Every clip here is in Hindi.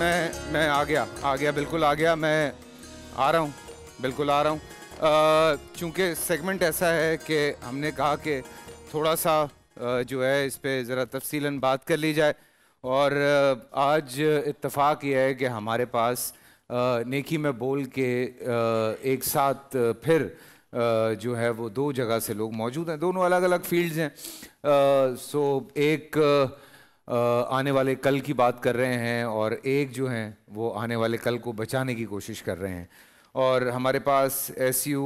मैं मैं आ गया आ गया बिल्कुल आ गया मैं आ रहा हूँ बिल्कुल आ रहा हूँ चूँकि सेगमेंट ऐसा है कि हमने कहा कि थोड़ा सा जो है इस पर ज़रा तफसीला बात कर ली जाए और आज इतफाक़ ये है कि हमारे पास नेकी में बोल के एक साथ फिर जो है वो दो जगह से लोग मौजूद हैं दोनों अलग अलग फील्ड्स हैं सो एक आने वाले कल की बात कर रहे हैं और एक जो हैं वो आने वाले कल को बचाने की कोशिश कर रहे हैं और हमारे पास S U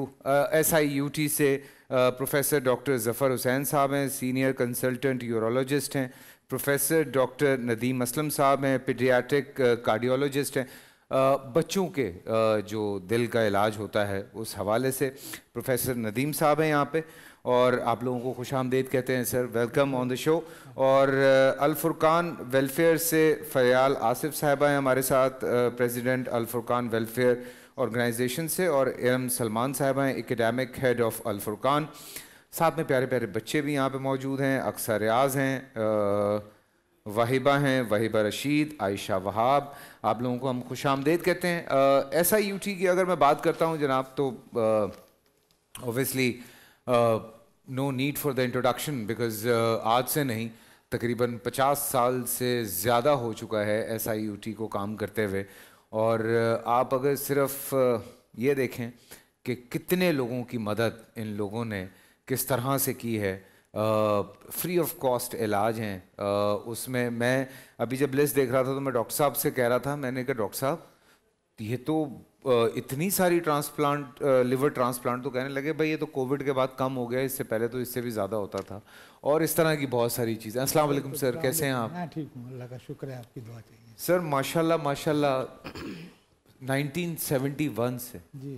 S I U T से प्रोफेसर डॉक्टर ज़फ़र हुसैन साहब हैं सीनियर कंसल्टेंट यूरोलॉजिस्ट हैं प्रोफेसर डॉक्टर नदीम असलम साहब हैं पीडियाट्रिक कार्डियोलॉजिस्ट हैं बच्चों के जो दिल का इलाज होता है उस हवाले से प्रोफेसर नदीम साहब हैं यहाँ पे और आप लोगों को खुश आमदेद कहते हैं sir welcome on the show और अलफुरकान वेलफेयर से फयाल आसिफ साहबा हैं हमारे साथ प्रेसिडेंट अलफुरकान वेलफेयर ऑर्गेनाइजेशन से और एम सलमान साहब हैं एकेडमिक हेड ऑफ अलफुरकान साथ में प्यारे प्यारे बच्चे भी यहाँ पे मौजूद हैं अक्सर रियाज हैं वाहिबा हैं वाहिबा रशीद आयशा वहाब आप लोगों को हम खुश आमदेद कहते हैं एस आई यू टी की अगर मैं बात करता हूँ जनाब तो obviously no need for the introduction because आज से नहीं तकरीबन 50 साल से ज़्यादा हो चुका है एस आई यू टी को काम करते हुए और uh, आप अगर सिर्फ uh, ये देखें कि कितने लोगों की मदद इन लोगों ने किस तरह से की है फ्री ऑफ कॉस्ट इलाज हैं उसमें मैं अभी जब लिस्ट देख रहा था तो मैं डॉक्टर साहब से कह रहा था मैंने कहा डॉक्टर साहब ये तो uh, इतनी सारी ट्रांसप्लांट लिवर ट्रांसप्लांट तो कहने लगे भाई ये तो कोविड के बाद कम हो गया इससे पहले तो इससे भी ज़्यादा होता था और इस तरह की बहुत सारी चीज़ें असलम तो सर कैसे हैं आप हाँ, ठीक हूँ अल्लाह का शुक्र है आपकी दुआ चाहिए सर माशाल्लाह माशाल्लाह 1971 से जी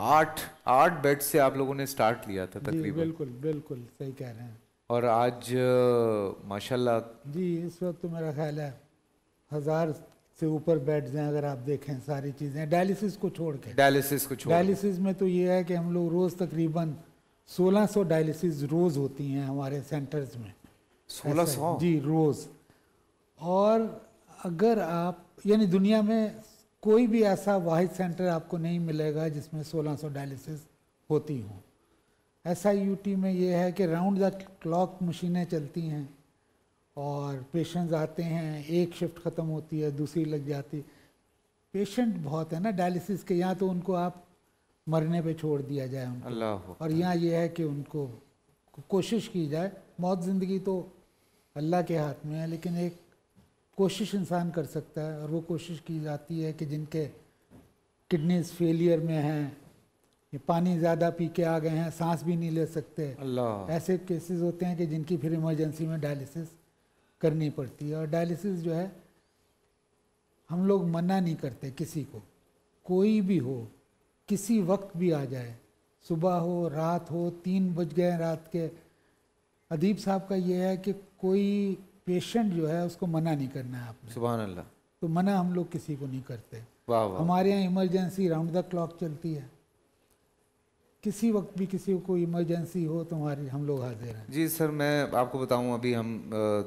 आठ आठ बेड से आप लोगों ने स्टार्ट लिया था तकरीबन बिल्कुल बिल्कुल सही कह रहे हैं और आज माशाल्लाह जी इस वक्त तो मेरा ख्याल है हज़ार से ऊपर बेड्स हैं अगर आप देखें सारी चीज़ें डायलिसिस को छोड़ के डायलिसिस को छोड़ डायलिसिस में तो ये है कि हम लोग रोज़ तकरीबन 1600 डायलिसिस रोज़ होती हैं हमारे सेंटर्स में 1600 जी रोज़ और अगर आप यानी दुनिया में कोई भी ऐसा वाहिद सेंटर आपको नहीं मिलेगा जिसमें 1600 डायलिसिस होती हों एस में ये है कि राउंड द क्लॉक मशीनें चलती हैं और पेशेंट्स आते हैं एक शिफ्ट ख़त्म होती है दूसरी लग जाती पेशेंट बहुत है ना डायलिसिस के यहाँ तो उनको आप मरने पे छोड़ दिया जाए उनको और यहाँ ये है कि उनको कोशिश की जाए मौत ज़िंदगी तो अल्लाह के हाथ में है लेकिन एक कोशिश इंसान कर सकता है और वो कोशिश की जाती है कि जिनके किडनीज फेलियर में हैं ये पानी ज़्यादा पी के आ गए हैं सांस भी नहीं ले सकते अल्लाह ऐसे केसेस होते हैं कि जिनकी फिर इमरजेंसी में डायलिसिस करनी पड़ती है और डायलिसिस जो है हम लोग मना नहीं करते किसी को कोई भी हो किसी वक्त भी आ जाए सुबह हो रात हो तीन बज गए रात के अदीब साहब का ये है कि कोई पेशेंट जो है उसको मना नहीं करना है आपने सुबह अल्लाह तो मना हम लोग किसी को नहीं करते वाह वाह हमारे यहाँ इमरजेंसी राउंड द क्लॉक चलती है किसी वक्त भी किसी को इमरजेंसी हो तो हमारी हम लोग हाजिर हैं जी सर मैं आपको बताऊँ अभी हम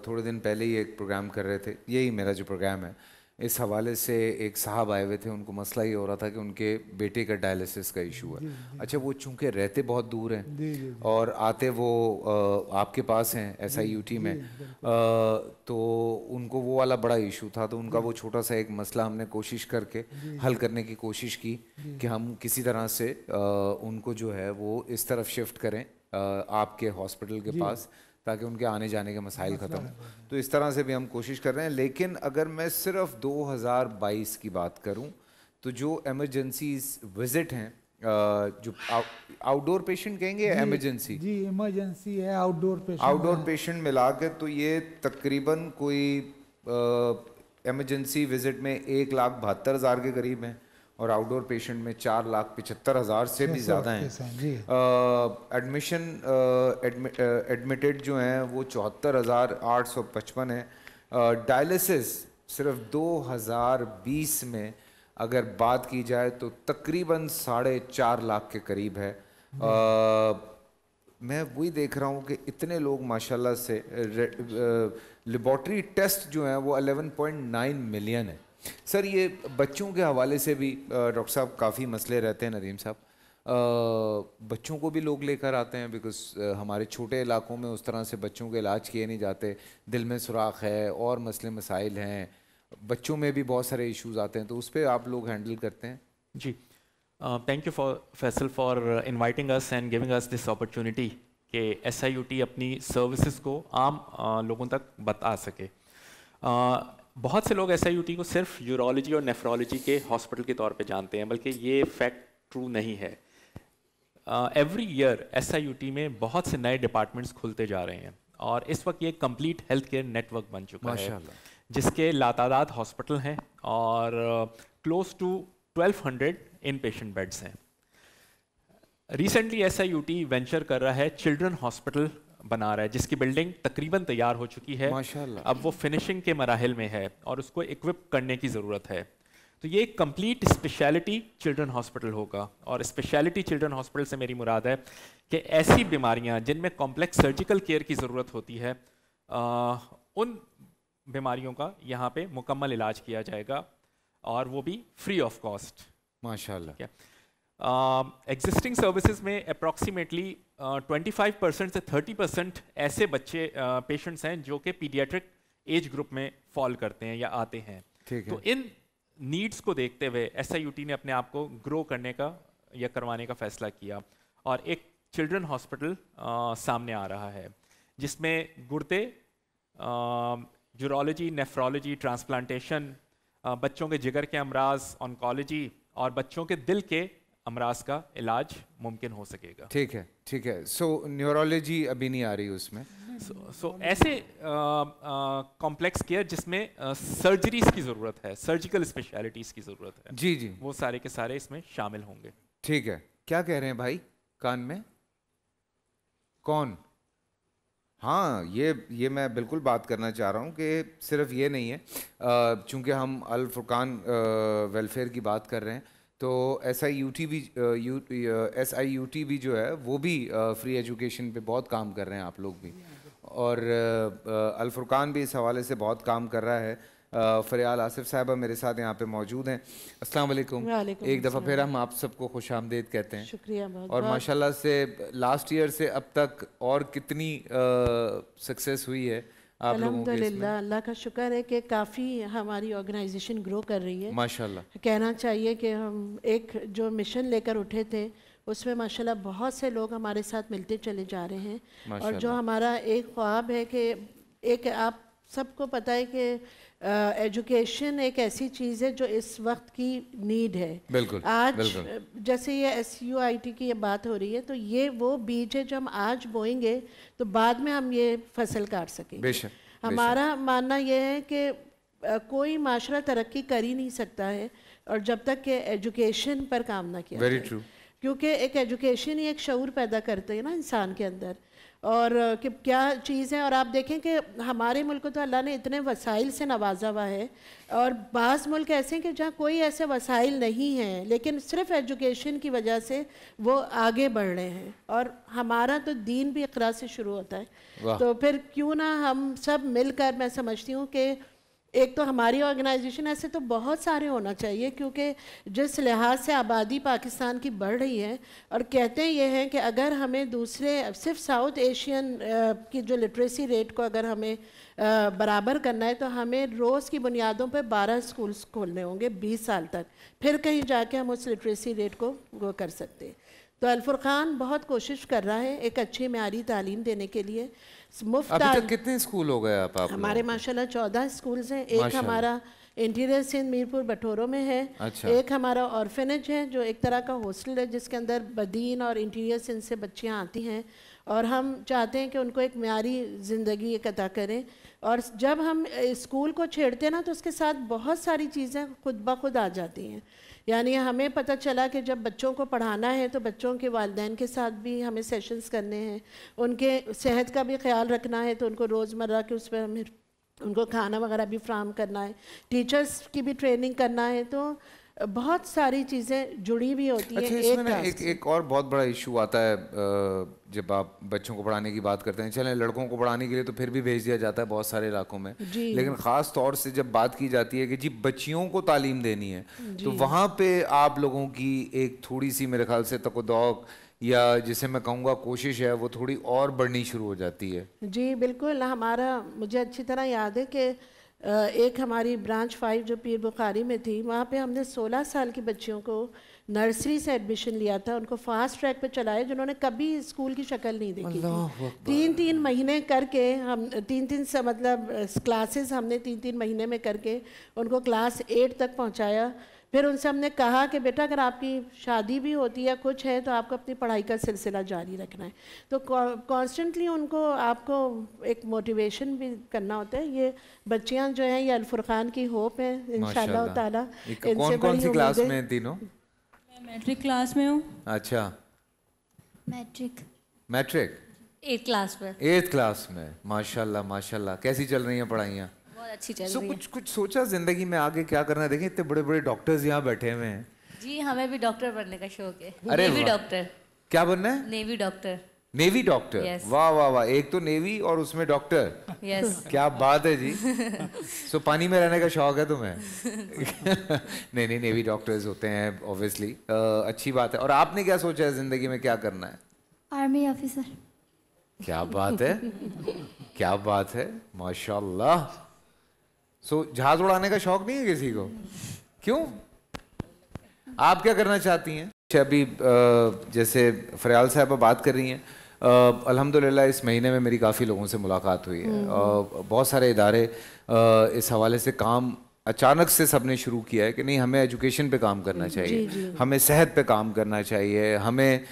थोड़े दिन पहले ही एक प्रोग्राम कर रहे थे यही मेरा जो प्रोग्राम है इस हवाले से एक साहब आए हुए थे उनको मसला ये हो रहा था कि उनके बेटे का डायलिसिस का इशू है अच्छा वो चूंकि रहते बहुत दूर हैं और आते वो आ, आपके पास हैं एस आई यू टी में आ, तो उनको वो वाला बड़ा इशू था तो उनका वो छोटा सा एक मसला हमने कोशिश करके हल करने की कोशिश की कि हम किसी तरह से आ, उनको जो है वो इस तरफ शिफ्ट करें आपके हॉस्पिटल के पास ताकि उनके आने जाने के मसाइल ख़त्म हों तो इस तरह से भी हम कोशिश कर रहे हैं लेकिन अगर मैं सिर्फ 2022 की बात करूं तो जो एमरजेंसी विज़िट हैं जो आउटडोर पेशेंट कहेंगे एमरजेंसी जी एमरजेंसी है आउटडोर पेशेंट आउटडोर पेशेंट मिला के तो ये तकरीबन कोई एमरजेंसी विज़िट में एक लाख बहत्तर हज़ार के करीब हैं और आउटडोर पेशेंट में चार लाख पिछहत्तर हज़ार से भी ज़्यादा हैं एडमिशन एडमिटेड जो हैं वो चौहत्तर हज़ार आठ सौ पचपन है डायलिसिस सिर्फ 2020 में अगर बात की जाए तो तकरीबन साढ़े चार लाख के करीब है मैं वही देख रहा हूँ कि इतने लोग माशाल्लाह से लेबॉर्ट्री टेस्ट जो हैं वो 11.9 मिलियन है सर ये बच्चों के हवाले से भी डॉक्टर साहब काफ़ी मसले रहते हैं नदीम साहब बच्चों को भी लोग लेकर आते हैं बिकॉज हमारे छोटे इलाकों में उस तरह से बच्चों के इलाज किए नहीं जाते दिल में सुराख है और मसले मसाइल हैं बच्चों में भी बहुत सारे इश्यूज आते हैं तो उस पर आप लोग हैंडल करते हैं जी thank you for Faisal for inviting us and giving us this opportunity कि एस अपनी सर्विसेज को आम uh, लोगों तक बता सके uh, बहुत से लोग एस को सिर्फ यूरोलॉजी और नेफ्रोलॉजी के हॉस्पिटल के तौर पे जानते हैं बल्कि ये फैक्ट ट्रू नहीं है एवरी ईयर एस में बहुत से नए डिपार्टमेंट्स खुलते जा रहे हैं और इस वक्त ये कंप्लीट हेल्थ केयर नेटवर्क बन चुका है जिसके लातादात हॉस्पिटल हैं और close to 1200 in patient beds हैं रिसेंटली एस वेंचर कर रहा है चिल्ड्रन हॉस्पिटल बना रहा है जिसकी बिल्डिंग तकरीबन तैयार हो चुकी है माशाल्लाह अब वो फिनिशिंग के मराहल में है और उसको इक्विप करने की ज़रूरत है तो ये एक कंप्लीट स्पेशलिटी चिल्ड्रन हॉस्पिटल होगा और स्पेशलिटी चिल्ड्रन हॉस्पिटल से मेरी मुराद है कि ऐसी बीमारियां जिनमें कॉम्प्लेक्स सर्जिकल केयर की ज़रूरत होती है आ, उन बीमारियों का यहाँ पे मुकम्मल इलाज किया जाएगा और वो भी फ्री ऑफ कॉस्ट माशाल्लाह एग्जिस्टिंग um, सर्विसेज में अप्रॉक्सीमेटली ट्वेंटी फाइव परसेंट से थर्टी परसेंट ऐसे बच्चे पेशेंट्स uh, हैं जो कि पीडियाट्रिक एज ग्रुप में फॉल करते हैं या आते हैं तो इन नीड्स को देखते हुए एस ने अपने आप को ग्रो करने का या करवाने का फैसला किया और एक चिल्ड्रन हॉस्पिटल uh, सामने आ रहा है जिसमें गुर्दे जूरोलॉजी नेफ्रोलॉजी ट्रांसप्लांटेशन बच्चों के जिगर के अमराज ऑनकोलॉजी और बच्चों के दिल के अमराज का इलाज मुमकिन हो सकेगा ठीक है ठीक है सो so, न्यूरोलॉजी अभी नहीं आ रही उसमें सो so, so, ऐसे कॉम्प्लेक्स केयर जिसमें सर्जरीज की ज़रूरत है सर्जिकल स्पेशलिटीज़ की ज़रूरत है जी जी वो सारे के सारे इसमें शामिल होंगे ठीक है क्या कह रहे हैं भाई कान में कौन हाँ ये ये मैं बिल्कुल बात करना चाह रहा हूँ कि सिर्फ ये नहीं है चूँकि हम अल फुरकान वेलफेयर की बात कर रहे हैं तो एस आई यू टी भी एस आई यू टी भी जो है वो भी फ्री एजुकेशन पे बहुत काम कर रहे हैं आप लोग भी और अलफुरकान भी इस हवाले से बहुत काम कर रहा है फरियाल आसिफ साहबा मेरे साथ यहाँ पे मौजूद हैं अस्सलाम वालेकुम एक दफ़ा फिर हम आप सबको खुश आमदेद कहते हैं शुक्रिया बहुत और माशाल्लाह से लास्ट ईयर से अब तक और कितनी सक्सेस हुई है आप लोगों अल्लाह का शुक्र है कि काफ़ी हमारी ऑर्गेनाइजेशन ग्रो कर रही है माशाल्लाह कहना चाहिए कि हम एक जो मिशन लेकर उठे थे उसमें माशाल्लाह बहुत से लोग हमारे साथ मिलते चले जा रहे हैं और जो हमारा एक ख्वाब है कि एक आप सबको पता है कि एजुकेशन एक ऐसी चीज़ है जो इस वक्त की नीड है बिल्कुल आज बिल्कुल। जैसे ये एस यू आई टी की ये बात हो रही है तो ये वो बीज है जो हम आज बोएंगे तो बाद में हम ये फसल काट सकेंगे हमारा मानना यह है कि कोई माशरा तरक्की कर ही नहीं सकता है और जब तक के एजुकेशन पर काम ना किया वेरी ट्रू क्योंकि एक एजुकेशन ही एक शूर पैदा करते हैं ना इंसान के अंदर और कि क्या चीज़ है और आप देखें कि हमारे मुल्क को तो अल्लाह ने इतने वसाइल से नवाजा हुआ है और बास मुल्क ऐसे हैं कि जहाँ कोई ऐसे वसाइल नहीं हैं लेकिन सिर्फ एजुकेशन की वजह से वो आगे बढ़ रहे हैं और हमारा तो दीन भी इकरा से शुरू होता है तो फिर क्यों ना हम सब मिलकर मैं समझती हूँ कि एक तो हमारी ऑर्गेनाइजेशन ऐसे तो बहुत सारे होना चाहिए क्योंकि जिस लिहाज से आबादी पाकिस्तान की बढ़ रही है और कहते ये हैं कि अगर हमें दूसरे सिर्फ साउथ एशियन की जो लिटरेसी रेट को अगर हमें बराबर करना है तो हमें रोज़ की बुनियादों पर बारह स्कूल्स खोलने होंगे बीस साल तक फिर कहीं जाके हम उस लिटरेसी रेट को वो कर सकते हैं तो अलफुर बहुत कोशिश कर रहा है एक अच्छी मीरी तालीम देने के लिए मुफ्त अभी तक कितने स्कूल हो गए आप, हमारे माशाल्लाह चौदह स्कूल्स हैं एक हमारा इंटीरियर सिंध मीरपुर बठोरों में है अच्छा। एक हमारा ऑर्फेनेज है जो एक तरह का हॉस्टल है जिसके अंदर बदीन और इंटीरियर सिंध से बच्चियाँ आती हैं और हम चाहते हैं कि उनको एक म्यारी ज़िंदगी एक अदा करें और जब हम स्कूल को छेड़ते हैं ना तो उसके साथ बहुत सारी चीज़ें खुद ब खुद आ जाती हैं यानी हमें पता चला कि जब बच्चों को पढ़ाना है तो बच्चों के वालदेन के साथ भी हमें सेशंस करने हैं उनके सेहत का भी ख्याल रखना है तो उनको रोज़मर्रा के उस पर हमें उनको खाना वगैरह भी फ्राहम करना है टीचर्स की भी ट्रेनिंग करना है तो बहुत सारी चीज़ें जुड़ी हुई होती अच्छा, है इसमें एक, एक एक और बहुत बड़ा इशू आता है जब आप बच्चों को पढ़ाने की बात करते हैं चले लड़कों को पढ़ाने के लिए तो फिर भी भेज दिया जाता है बहुत सारे इलाकों में लेकिन ख़ास तौर से जब बात की जाती है कि जी बच्चियों को तालीम देनी है तो वहां पर आप लोगों की एक थोड़ी सी मेरे ख्याल से तकोदौक या जिसे मैं कहूँगा कोशिश है वो थोड़ी और बढ़नी शुरू हो जाती है जी बिल्कुल हमारा मुझे अच्छी तरह याद है कि एक हमारी ब्रांच फाइव जो पीर बुखारी में थी वहाँ पे हमने 16 साल की बच्चियों को नर्सरी से एडमिशन लिया था उनको फास्ट ट्रैक पे चलाया जिन्होंने कभी स्कूल की शक्ल नहीं देखी थी तीन तीन महीने करके हम तीन तीन मतलब क्लासेस हमने तीन तीन महीने में करके उनको क्लास एट तक पहुँचाया फिर उनसे हमने कहा कि बेटा अगर आपकी शादी भी होती है कुछ है तो आपको अपनी पढ़ाई का सिलसिला जारी रखना है तो कॉन्स्टेंटली उनको आपको एक मोटिवेशन भी करना होता है ये बच्चियां जो हैं ये खान की होप है इन ताला क्लास में तीनों मैट्रिक क्लास में हूँ अच्छा मैट्रिक मैट्रिक क्लास में क्लास में माशाल्लाह माशाल्लाह कैसी चल रही हैं पढ़ाइयाँ so, कुछ कुछ सोचा जिंदगी में आगे क्या करना देखिए इतने बड़े बड़े डॉक्टर्स यहाँ बैठे हुए हैं जी हमें भी डॉक्टर बनने का शौक है अरे नेवी डॉक्टर क्या बनना है नेवी डॉक्टर नेवी डॉक्टर वाह वाह वाह एक तो नेवी और उसमें डॉक्टर yes. क्या बात है जी सो so, पानी में रहने का शौक है तुम्हें नहीं नहीं नेवी डॉक्टर्स होते हैं ऑब्वियसली uh, अच्छी बात है और आपने क्या सोचा है जिंदगी में क्या करना है आर्मी ऑफिसर क्या बात है क्या बात है माशाल्लाह सो जहाज उड़ाने का शौक नहीं है किसी को क्यों आप क्या करना चाहती हैं अभी जैसे फरियाल साहब बात कर रही हैं अल्हम्दुलिल्लाह इस महीने में मेरी काफ़ी लोगों से मुलाकात हुई है हम्म। बहुत सारे इदारे इस हवाले से काम अचानक से सबने शुरू किया है कि नहीं हमें एजुकेशन पे काम करना चाहिए जी, जी। हमें सेहत पे काम करना चाहिए हमें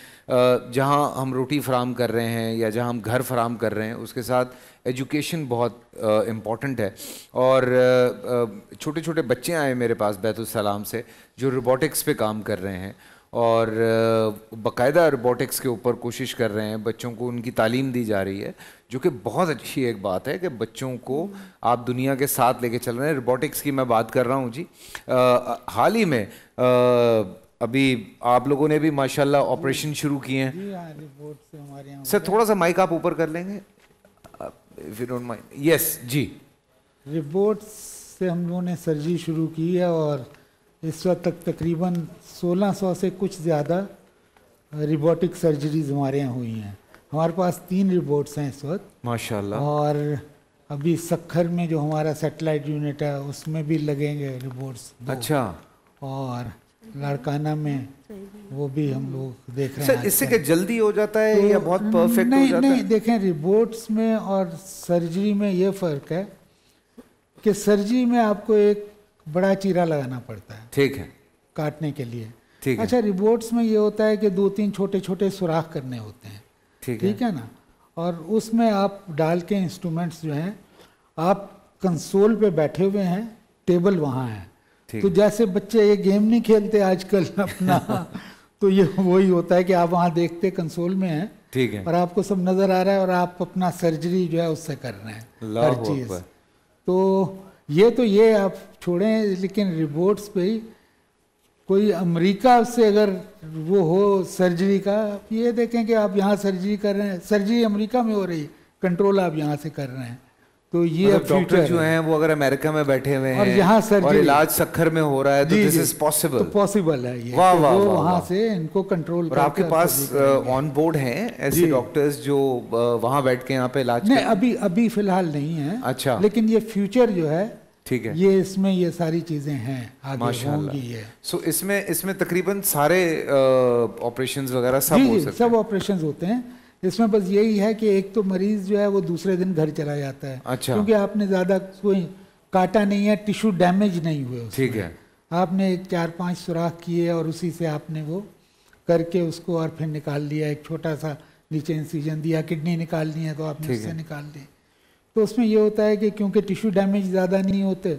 जहाँ हम रोटी फराम कर रहे हैं या जहाँ हम घर फराम कर रहे हैं उसके साथ एजुकेशन बहुत इम्पॉर्टेंट है और छोटे छोटे बच्चे आए मेरे पास सलाम से जो रोबोटिक्स पे काम कर रहे हैं और बाकायदा रोबोटिक्स के ऊपर कोशिश कर रहे हैं बच्चों को उनकी तालीम दी जा रही है जो कि बहुत अच्छी एक बात है कि बच्चों को आप दुनिया के साथ लेके चल रहे हैं रोबोटिक्स की मैं बात कर रहा हूँ जी हाल ही में आ, अभी आप लोगों ने भी माशाल्लाह ऑपरेशन शुरू किए हैं हाँ, सर थोड़ा सा माइक आप ऊपर कर लेंगे यस जी रिपोर्ट से हम लोगों ने सर्जरी शुरू की है और इस वक्त तक तकरीबन 1600 से कुछ ज़्यादा रिबोटिक सर्जरीज हमारे यहाँ हुई हैं हमारे पास तीन रिबोट्स हैं इस वक्त माशाल्लाह और अभी सखर में जो हमारा सेटेलाइट यूनिट है उसमें भी लगेंगे रिबोट्स अच्छा और लड़काना में वो भी हम लोग देख रहे हैं इससे क्या जल्दी हो जाता है तो या बहुत परफेक्ट नहीं, हो जाता नहीं, है? देखें रिबोट्स में और सर्जरी में ये फ़र्क है कि सर्जरी में आपको एक बड़ा चीरा लगाना पड़ता है ठीक है काटने के लिए ठीक अच्छा रिबोट्स में ये होता है कि दो तीन छोटे छोटे सुराख करने होते हैं ठीक है, है ना और उसमें आप डाल के इंस्ट्रूमेंट्स जो हैं आप कंसोल पे बैठे हुए हैं टेबल वहाँ है तो जैसे बच्चे ये गेम नहीं खेलते आजकल अपना तो ये वही होता है कि आप वहाँ देखते कंसोल में हैं ठीक है और आपको सब नजर आ रहा है और आप अपना सर्जरी जो है उससे कर रहे हैं हर चीज तो ये तो ये आप छोड़ें लेकिन रिपोर्ट्स पे ही कोई अमेरिका से अगर वो हो सर्जरी का ये देखें कि आप यहाँ सर्जरी कर रहे हैं सर्जरी अमेरिका में हो रही है कंट्रोल आप यहाँ से कर रहे हैं तो ये मतलब डॉक्टर जो हैं वो अगर अमेरिका में बैठे हुए हैं और यहाँ सर्जरी और इलाज सखर में हो रहा है तो दिस इज पॉसिबल पॉसिबल है ये वाह तो वाह वहाँ से इनको कंट्रोल और आपके पास ऑन बोर्ड uh, हैं ऐसे डॉक्टर्स जो uh, वहाँ बैठ के यहाँ पे इलाज नहीं अभी अभी फिलहाल नहीं है अच्छा लेकिन ये फ्यूचर जो है ठीक है ये इसमें ये सारी चीजें हैं आगे होंगी ये सो so, इसमें इसमें तकरीबन सारे ऑपरेशन वगैरह सब हो सब ऑपरेशन होते हैं इसमें बस यही है कि एक तो मरीज जो है वो दूसरे दिन घर चला जाता है अच्छा क्योंकि आपने ज्यादा कोई काटा नहीं है टिश्यू डैमेज नहीं हुए ठीक है आपने एक चार पांच सुराख किए और उसी से आपने वो करके उसको और फिर निकाल लिया एक छोटा सा नीचे इंसीजन दिया किडनी निकालनी है तो आपने उससे निकाल ली तो उसमें ये होता है कि क्योंकि टिश्यू डैमेज ज़्यादा नहीं होते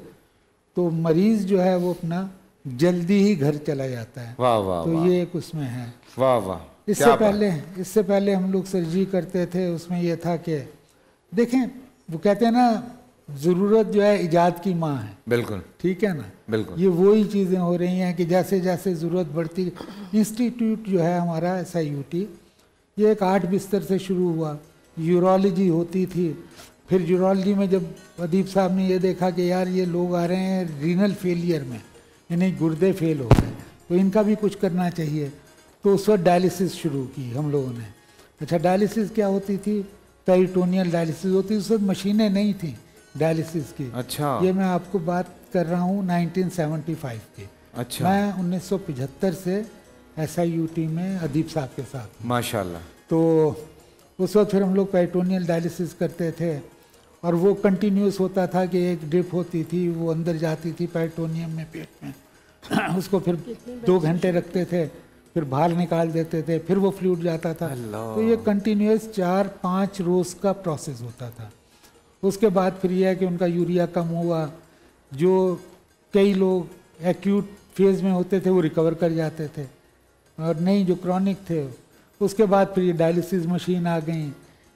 तो मरीज़ जो है वो अपना जल्दी ही घर चला जाता है वाह वाह तो वा, ये एक उसमें है वाह वाह इससे पहले इससे पहले हम लोग सर्जरी करते थे उसमें यह था कि देखें वो कहते हैं ना ज़रूरत जो है इजाद की माँ है बिल्कुल ठीक है ना बिल्कुल ये वही चीज़ें हो रही हैं कि जैसे जैसे ज़रूरत बढ़ती इंस्टीट्यूट जो है हमारा एस आई यू टी ये एक आठ बिस्तर से शुरू हुआ यूरोलॉजी होती थी फिर जूरोलॉजी में जब प्रदीप साहब ने ये देखा कि यार ये लोग आ रहे हैं रीनल फेलियर में यानी गुर्दे फेल हो गए तो इनका भी कुछ करना चाहिए तो उस वक्त डायलिसिस शुरू की हम लोगों ने अच्छा डायलिसिस क्या होती थी पेरिटोनियल डायलिसिस होती उस वक्त मशीनें नहीं थी डायलिसिस की अच्छा ये मैं आपको बात कर रहा हूँ फाइव की अच्छा मैं पिछहत्तर से एस में अदीप साहब के साथ माशाल्लाह तो उस वक्त फिर हम लोग पेरिटोनियल डायलिसिस करते थे और वो कंटिन्यूस होता था कि एक ड्रिप होती थी वो अंदर जाती थी पैटोनियम में पेट में उसको फिर दो घंटे रखते थे फिर बाहर निकाल देते थे फिर वो फ्लूड जाता था तो ये कंटिन्यूस चार पाँच रोज का प्रोसेस होता था उसके बाद फिर यह है कि उनका यूरिया कम हुआ जो कई लोग एक्यूट फेज़ में होते थे वो रिकवर कर जाते थे और नहीं जो क्रॉनिक थे उसके बाद फिर ये डायलिसिस मशीन आ गई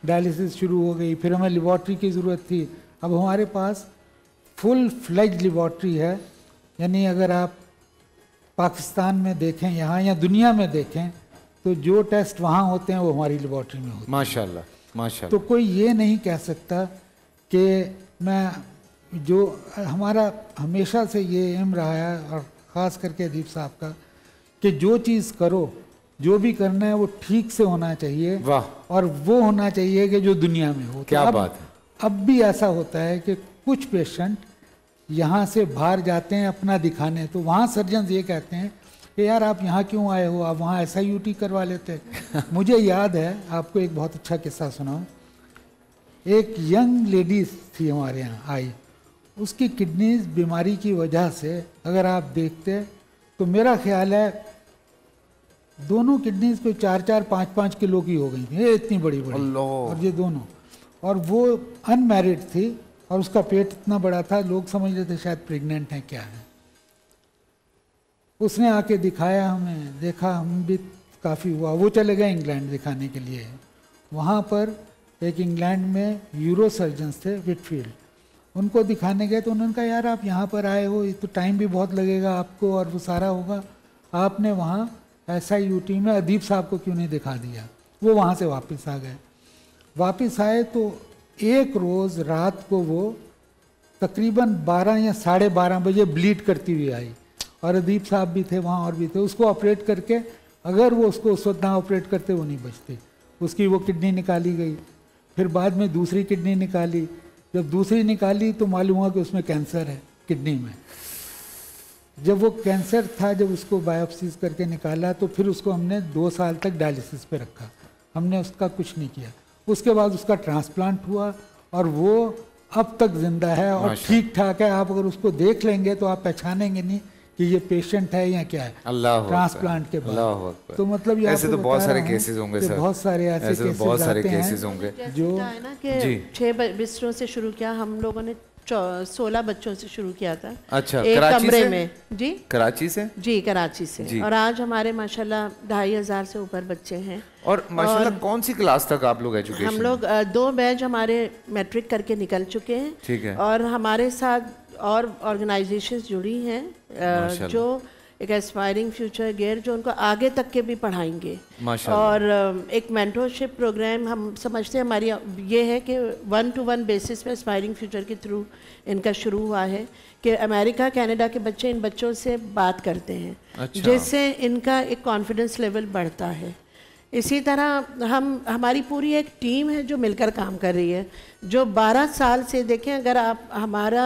डायलिसिस शुरू हो गई फिर हमें लेबॉर्ट्री की ज़रूरत थी अब हमारे पास फुल फ्लैज लेबॉर्ट्री है यानी अगर आप पाकिस्तान में देखें यहाँ या दुनिया में देखें तो जो टेस्ट वहाँ होते हैं वो हमारी लेबॉर्ट्री में होते माशाल्लाह माशा तो कोई ये नहीं कह सकता कि मैं जो हमारा हमेशा से ये एम रहा है और ख़ास करके अदीब साहब का कि जो चीज़ करो जो भी करना है वो ठीक से होना चाहिए वाह और वो होना चाहिए कि जो दुनिया में हो तो क्या अब, बात है अब भी ऐसा होता है कि कुछ पेशेंट यहाँ से बाहर जाते हैं अपना दिखाने तो वहाँ सर्जन ये कहते हैं कि यार आप यहाँ क्यों आए हो आप वहाँ ऐसा यूटी करवा लेते मुझे याद है आपको एक बहुत अच्छा किस्सा सुनाऊँ एक यंग लेडीज थी हमारे यहाँ आई उसकी किडनीज बीमारी की वजह से अगर आप देखते तो मेरा ख्याल है दोनों किडनीज कोई चार चार पाँच पाँच किलो की हो गई थी ये इतनी बड़ी बड़ी और ये दोनों और वो अनमेरिड थी और उसका पेट इतना बड़ा था लोग समझ रहे थे शायद प्रेग्नेंट हैं क्या है उसने आके दिखाया हमें देखा हम भी काफ़ी हुआ वो चले गए इंग्लैंड दिखाने के लिए वहाँ पर एक इंग्लैंड में यूरो सर्जन्स थे विटफील्ड उनको दिखाने गए तो उन्होंने कहा यार आप यहाँ पर आए हो तो टाइम भी बहुत लगेगा आपको और वो सारा होगा आपने वहाँ ऐसा यूटी में अदीप साहब को क्यों नहीं दिखा दिया वो वहाँ से वापस आ गए वापस आए तो एक रोज़ रात को वो तकरीबन 12 या साढ़े बारह बजे ब्लीड करती हुई आई और अदीप साहब भी थे वहाँ और भी थे उसको ऑपरेट करके अगर वो उसको उस वक्त ना ऑपरेट करते वो नहीं बचते उसकी वो किडनी निकाली गई फिर बाद में दूसरी किडनी निकाली जब दूसरी निकाली तो मालूम हुआ कि उसमें कैंसर है किडनी में जब वो कैंसर था जब उसको बायोप्सी करके निकाला तो फिर उसको हमने दो साल तक डायलिसिस पे रखा हमने उसका कुछ नहीं किया उसके बाद उसका ट्रांसप्लांट हुआ और वो अब तक जिंदा है और ठीक ठाक है आप अगर उसको देख लेंगे तो आप पहचानेंगे नहीं कि ये पेशेंट है या क्या है अल्लाह ट्रांसप्लांट के बाद तो मतलब ये ऐसे तो बहुत सारे केसेस होंगे सर बहुत सारे ऐसे, तो बहुत सारे केसेस होंगे जो है ना कि बिस्तरों से शुरू किया हम लोगों ने सोलह बच्चों से शुरू किया था अच्छा एक कराची कमरे से? में जी कराची से जी कराची से जी। और आज हमारे माशाल्लाह ढाई हजार से ऊपर बच्चे हैं और माशाल्लाह कौन सी क्लास तक आप लोग एजुकेशन हम लोग दो बैच हमारे मैट्रिक करके निकल चुके हैं ठीक है और हमारे साथ और ऑर्गेनाइजेशंस जुड़ी हैं जो एक एस्पायरिंग फ्यूचर गेयर जो उनको आगे तक के भी पढ़ाएंगे और एक मेंटरशिप प्रोग्राम हम समझते हैं हमारी ये है कि वन टू वन बेसिस पे एस्पायरिंग फ्यूचर के थ्रू इनका शुरू हुआ है कि अमेरिका कनाडा के बच्चे इन बच्चों से बात करते हैं अच्छा। जिससे इनका एक कॉन्फिडेंस लेवल बढ़ता है इसी तरह हम हमारी पूरी एक टीम है जो मिलकर काम कर रही है जो 12 साल से देखें अगर आप हमारा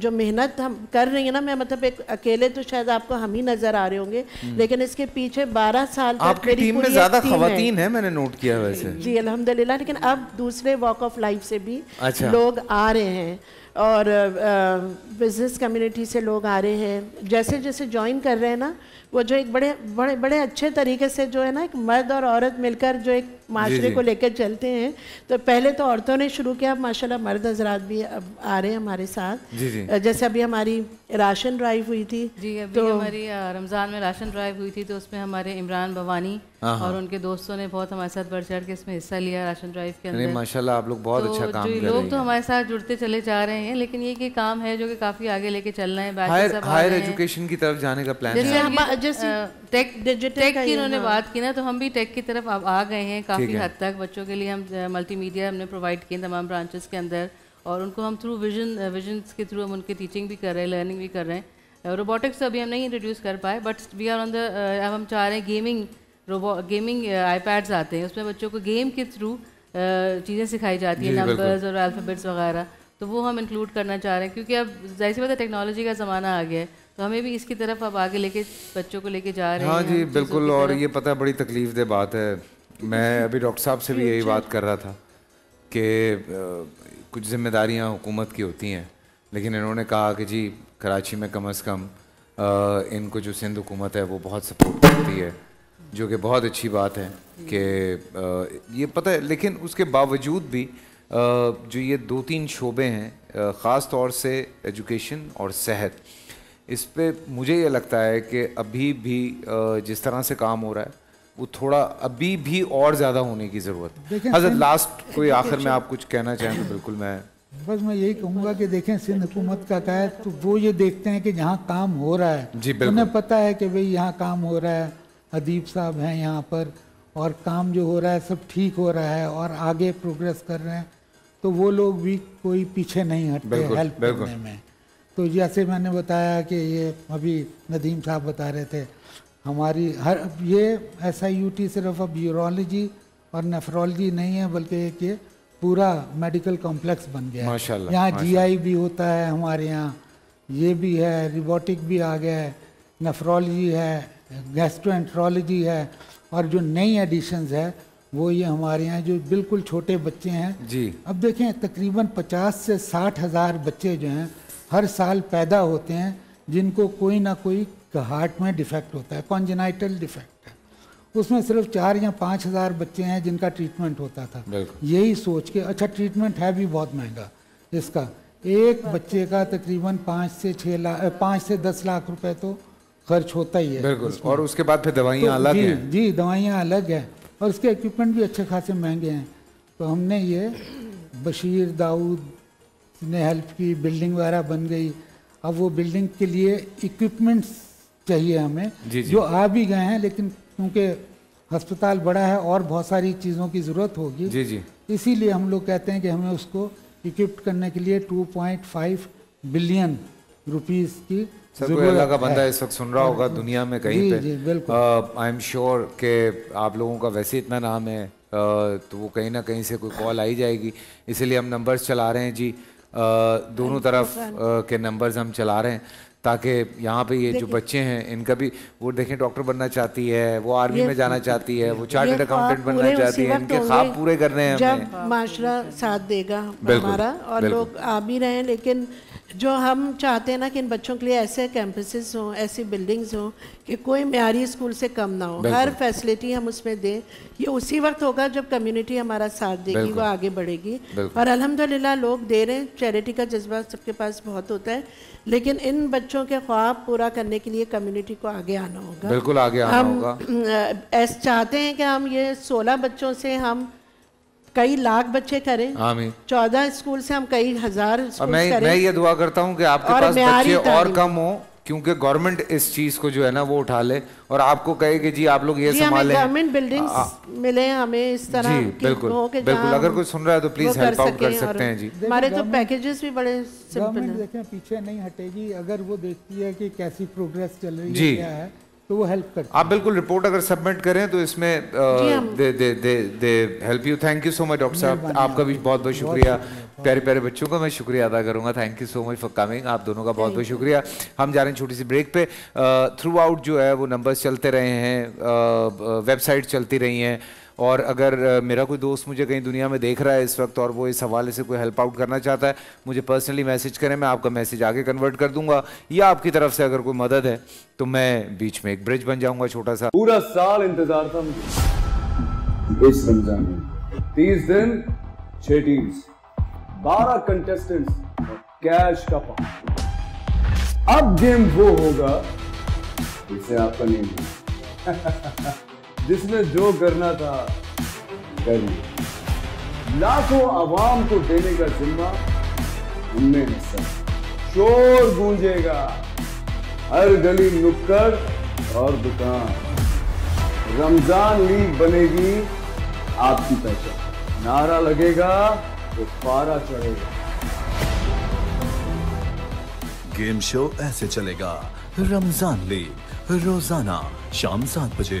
जो मेहनत हम कर रही है ना मैं मतलब एक अकेले तो शायद आपको हम ही नज़र आ रहे होंगे हम्म। लेकिन इसके पीछे 12 साल आपकी टीम में ज़्यादा खातन है मैंने नोट किया वैसे जी अलहमदिल्ला लेकिन अब दूसरे वॉक ऑफ लाइफ से भी अच्छा। लोग आ रहे हैं और बिज़नेस कम्युनिटी से लोग आ रहे हैं जैसे जैसे ज्वाइन कर रहे हैं ना वो जो एक बड़े बड़े बड़े अच्छे तरीके से जो है ना एक मर्द और औरत मिलकर जो एक माशरे को लेकर चलते हैं तो पहले तो औरतों ने शुरू किया अब माशाल्लाह मर्द हजरात भी अब आ रहे हैं हमारे साथ जी जी। जैसे अभी हमारी राशन ड्राइव हुई थी जी अभी तो, हमारी रमज़ान में राशन ड्राइव हुई थी तो उसमें हमारे इमरान भवानी हाँ, हाँ। और उनके दोस्तों ने बहुत हमारे साथ बढ़ चढ़ के इसमें हिस्सा लिया राशन ड्राइव के अंदर माशाल्लाह आप लोग बहुत तो अच्छा काम कर लोग तो हमारे साथ जुड़ते चले जा रहे हैं लेकिन ये कि काम है जो कि काफी आगे लेके चलना है हायर एजुकेशन की तरफ जाने का प्लान है टेक टेक की इन्होंने हाँ। बात की ना तो हम भी टेक की तरफ अब आ गए हैं काफ़ी हद तक बच्चों के लिए हम मल्टीमीडिया हमने प्रोवाइड किए तमाम ब्रांचेस के अंदर और उनको हम थ्रू विजन विजन के थ्रू हम उनकी टीचिंग भी कर रहे हैं लर्निंग भी कर रहे हैं रोबोटिक्स तो अभी हम नहीं इंट्रोड्यूस कर पाए but we are on the अब हम चाह रहे हैं गेमिंग रोबो गेमिंग आईपैड्स आते हैं उसमें बच्चों को गेम के थ्रू चीज़ें सिखाई जाती हैं नंबर्स और अल्फ़ाबेट्स वगैरह तो वो हम इंक्लूड करना चाह रहे हैं क्योंकि अब जैसे सी टेक्नोलॉजी का ज़माना आ गया है तो हमें भी इसकी तरफ अब आगे लेके बच्चों को लेके जा रहे हाँ हैं हाँ जी बिल्कुल और ये पता बड़ी तकलीफ दे बात है मैं अभी डॉक्टर साहब से भी यही बात कर रहा था कि कुछ जिम्मेदारियाँ हुकूमत की होती हैं लेकिन इन्होंने कहा कि जी कराची में कम अज़ कम इनको जो सिंध हुकूमत है वो बहुत सपोर्ट करती है जो कि बहुत अच्छी बात है कि ये पता है लेकिन उसके बावजूद भी जो ये दो तीन शोबे हैं ख़ास तौर से एजुकेशन और सेहत इस पर मुझे ये लगता है कि अभी भी जिस तरह से काम हो रहा है वो थोड़ा अभी भी और ज़्यादा होने की ज़रूरत है लास्ट अच्छा, कोई आखिर में अच्छा। आप कुछ कहना चाहें तो बिल्कुल मैं बस मैं यही कहूँगा कि देखें सिंध हुकूमत का क्या है तो वो ये देखते हैं कि जहाँ काम हो रहा है जी उन्हें पता है कि भाई यहाँ काम हो रहा है अदीब साहब हैं यहाँ पर और काम जो हो रहा है सब ठीक हो रहा है और आगे प्रोग्रेस कर रहे हैं तो वो लोग भी कोई पीछे नहीं हटते हेल्प करने में तो जैसे मैंने बताया कि ये अभी नदीम साहब बता रहे थे हमारी हर ये एस आई यू टी सिर्फ अब यूरोलॉजी और नेफ्रोलॉजी नहीं है बल्कि एक ये पूरा मेडिकल कॉम्प्लेक्स बन गया है यहाँ जी आई भी होता है हमारे यहाँ ये भी है रिबोटिक भी आ गया है नेफ्रोलॉजी है गैस्ट्रोएंट्रोलॉजी है और जो नई एडिशंस है वो ये हमारे यहाँ जो बिल्कुल छोटे बच्चे हैं जी अब देखें तकरीबन पचास से साठ हज़ार बच्चे जो हैं हर साल पैदा होते हैं जिनको कोई ना कोई हार्ट में डिफेक्ट होता है कॉन्जेनाइटल डिफेक्ट है उसमें सिर्फ चार या पाँच हज़ार बच्चे हैं जिनका ट्रीटमेंट होता था यही सोच के अच्छा ट्रीटमेंट है भी बहुत महंगा इसका एक बच्चे का तकरीबन पाँच से छः लाख पाँच से दस लाख रुपए तो खर्च होता ही है बिल्कुल और उसके बाद फिर दवाइयाँ तो अलग जी, हैं जी दवाइयाँ अलग हैं और उसके इक्विपमेंट भी अच्छे खासे महंगे हैं तो हमने ये बशीर दाऊद ने हेल्प की बिल्डिंग वगैरह बन गई अब वो बिल्डिंग के लिए इक्विपमेंट्स चाहिए हमें जी जी। जो आ भी गए हैं लेकिन क्योंकि अस्पताल बड़ा है और बहुत सारी चीज़ों की ज़रूरत होगी जी जी इसीलिए हम लोग कहते हैं कि हमें उसको इक्विप्ट करने के लिए 2.5 बिलियन रुपीस की सर कोई अल्लाह का बंदा इस वक्त सुन रहा होगा दुनिया में कहीं जी, पे जी, बिल्कुल आई एम श्योर के आप लोगों का वैसे इतना नाम है uh, तो वो कहीं ना कहीं से कोई कॉल आई जाएगी इसीलिए हम नंबर्स चला रहे हैं जी दोनों तरफ के नंबर्स हम चला रहे हैं ताकि यहाँ पे ये जो बच्चे हैं इनका भी वो देखें डॉक्टर बनना चाहती है वो आर्मी में जाना चाहती है वो चार्टेड अकाउंटेंट बनना चाहती है इनके ख्वाब पूरे करने हैं जब माशरा साथ देगा हमारा और लोग आ भी रहे हैं लेकिन जो हम चाहते हैं ना कि इन बच्चों के लिए ऐसे कैंपसेस हों ऐसी बिल्डिंग्स हों कि कोई म्यारी स्कूल से कम ना हो हर फैसिलिटी हम उसमें दें ये उसी वक्त होगा जब कम्युनिटी हमारा साथ देगी वो आगे बढ़ेगी और अल्हम्दुलिल्लाह लोग दे रहे हैं चैरिटी का जज्बा सबके पास बहुत होता है लेकिन इन बच्चों के ख्वाब पूरा करने के लिए कम्युनिटी को आगे आना होगा बिल्कुल आगे आना हम ऐसा चाहते हैं कि हम ये सोलह बच्चों से हम कई लाख बच्चे करें आमीन चौदह स्कूल से हम कई हजार और मैं करें। मैं ये दुआ करता हूँ कि आपके पास बच्चे और कम हो क्योंकि गवर्नमेंट इस चीज को जो है ना वो उठा ले और आपको कहे कि जी आप लोग ये संभाले गवर्नमेंट बिल्डिंग्स मिले हमें इस तरह जी बिल्कुल बिल्कुल अगर कोई सुन रहा है तो प्लीज हेल्प आउट कर सकते हैं जी हमारे तो पैकेजेस भी बड़े सिंपल हैं देखें पीछे नहीं हटेगी अगर वो देखती है कि कैसी प्रोग्रेस चल रही है तो वो हेल्प करते आप बिल्कुल रिपोर्ट अगर सबमिट करें तो इसमें दे दे दे दे help you thank you so much doctor साहब आपका भी बहुत बहुत शुक्रिया प्यारे प्यारे बच्चों का मैं शुक्रिया अदा करूंगा thank you so much for coming आप दोनों का बहुत बहुत शुक्रिया हम जा रहे हैं छोटी सी ब्रेक पे थ्रू आउट जो है वो नंबर्स चलते रहे हैं वेबसाइट चलती रही हैं और अगर मेरा कोई दोस्त मुझे कहीं दुनिया में देख रहा है इस वक्त और वो इस हवाले से कोई हेल्प आउट करना चाहता है मुझे पर्सनली मैसेज करें मैं आपका मैसेज आगे कन्वर्ट कर दूंगा या आपकी तरफ से अगर कोई मदद है तो मैं बीच में एक ब्रिज बन जाऊंगा छोटा सा पूरा साल इंतजार था मुझे तीस दिन छह टीम्स बारह कंटेस्टेंट्स कैश का पाँच अब गेम वो होगा जिसे आपका नहीं जिसने जो करना था कर लिया लाखों आवाम को देने का जिम्मा उनमें हिस्सा शोर गूंजेगा हर गली नुक्कड़ और दुकान रमजान लीग बनेगी आपकी पहचान नारा लगेगा तो पारा चढ़ेगा गेम शो ऐसे चलेगा रमजान लीग रोजाना शाम सात बजे